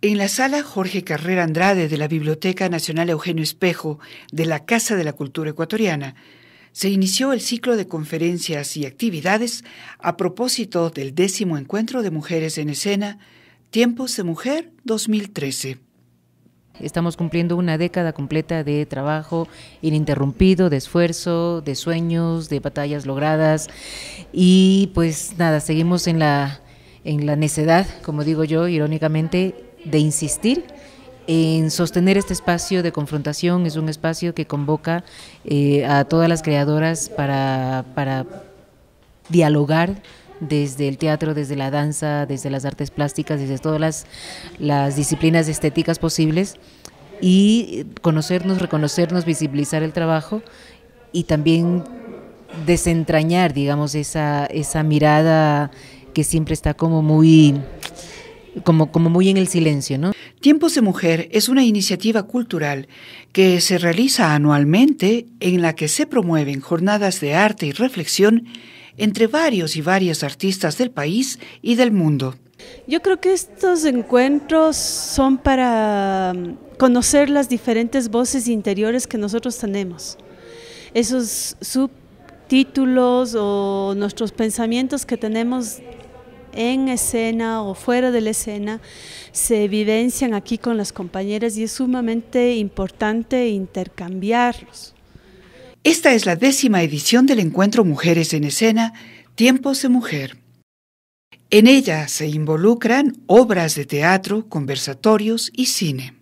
En la sala Jorge Carrera Andrade de la Biblioteca Nacional Eugenio Espejo de la Casa de la Cultura Ecuatoriana se inició el ciclo de conferencias y actividades a propósito del décimo encuentro de mujeres en escena Tiempos de Mujer 2013. Estamos cumpliendo una década completa de trabajo ininterrumpido, de esfuerzo, de sueños, de batallas logradas y pues nada, seguimos en la en la necedad, como digo yo irónicamente, de insistir en sostener este espacio de confrontación. Es un espacio que convoca eh, a todas las creadoras para, para dialogar desde el teatro, desde la danza, desde las artes plásticas, desde todas las, disciplinas estéticas posibles y conocernos, reconocernos, visibilizar el trabajo y también desentrañar, digamos, esa, esa mirada que siempre está como muy como, muy en el silencio, ¿no? Tiempos de Mujer es una iniciativa cultural que se realiza anualmente en la que se promueven jornadas de arte y reflexión entre varios y varias artistas del país y del mundo. Yo creo que estos encuentros son para um, conocer las diferentes voces interiores que nosotros tenemos. Esos subtítulos o nuestros pensamientos que tenemos en escena o fuera de la escena se evidencian aquí con las compañeras y es sumamente importante intercambiarlos. Esta es la décima edición del encuentro Mujeres en Escena, Tiempos de Mujer. En ella se involucran obras de teatro, conversatorios y cine.